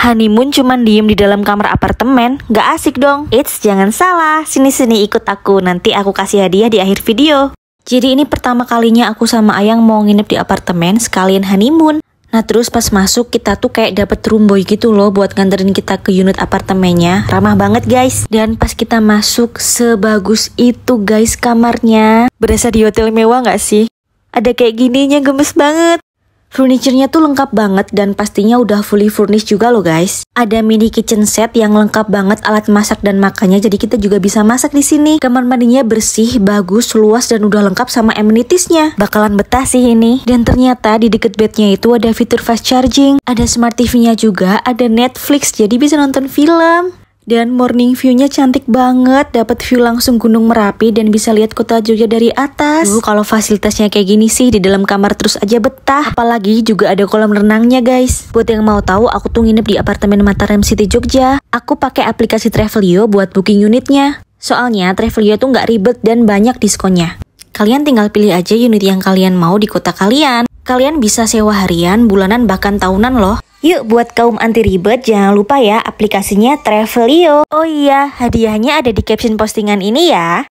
Honeymoon cuman diem di dalam kamar apartemen, gak asik dong. It's jangan salah, sini-sini ikut aku, nanti aku kasih hadiah di akhir video. Jadi ini pertama kalinya aku sama Ayang mau nginep di apartemen sekalian honeymoon. Nah terus pas masuk kita tuh kayak dapet boy gitu loh buat nganterin kita ke unit apartemennya Ramah banget guys Dan pas kita masuk sebagus itu guys kamarnya Berasa di hotel mewah gak sih? Ada kayak gininya gemes banget Furniturnya tuh lengkap banget dan pastinya udah fully furnished juga loh guys. Ada mini kitchen set yang lengkap banget alat masak dan makannya jadi kita juga bisa masak di sini. Kamar mandinya bersih, bagus, luas dan udah lengkap sama amenitiesnya. Bakalan betah sih ini. Dan ternyata di deket bednya itu ada fitur fast charging, ada smart TV-nya juga, ada Netflix jadi bisa nonton film. Dan morning view-nya cantik banget, dapat view langsung Gunung Merapi dan bisa lihat kota Jogja dari atas. Duh, kalau fasilitasnya kayak gini sih di dalam kamar terus aja betah. Apalagi juga ada kolam renangnya, guys. Buat yang mau tahu, aku tuh nginep di apartemen Mataram City Jogja. Aku pakai aplikasi Travelio buat booking unitnya. Soalnya Travelio tuh nggak ribet dan banyak diskonnya. Kalian tinggal pilih aja unit yang kalian mau di kota kalian. Kalian bisa sewa harian, bulanan, bahkan tahunan loh. Yuk buat kaum anti ribet jangan lupa ya aplikasinya Travelio. Oh iya, hadiahnya ada di caption postingan ini ya.